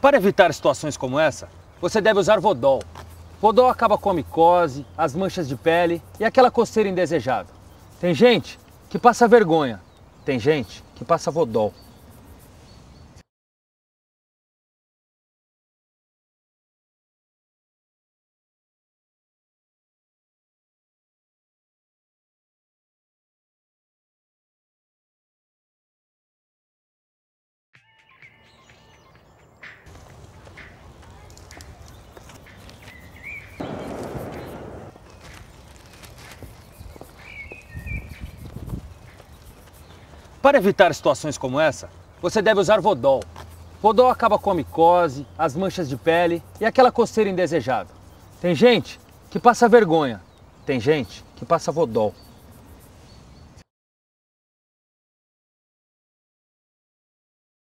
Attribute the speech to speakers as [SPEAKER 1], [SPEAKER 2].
[SPEAKER 1] Para evitar
[SPEAKER 2] situações como essa, você deve usar Vodol. Vodol acaba com a micose, as manchas de
[SPEAKER 3] pele e aquela coceira indesejável. Tem gente que passa vergonha, tem gente
[SPEAKER 4] que passa Vodol.
[SPEAKER 2] Para evitar situações como essa, você deve usar Vodol. Vodol acaba com a micose, as
[SPEAKER 3] manchas de pele e aquela coceira indesejável. Tem gente que passa vergonha,
[SPEAKER 4] tem gente que passa Vodol.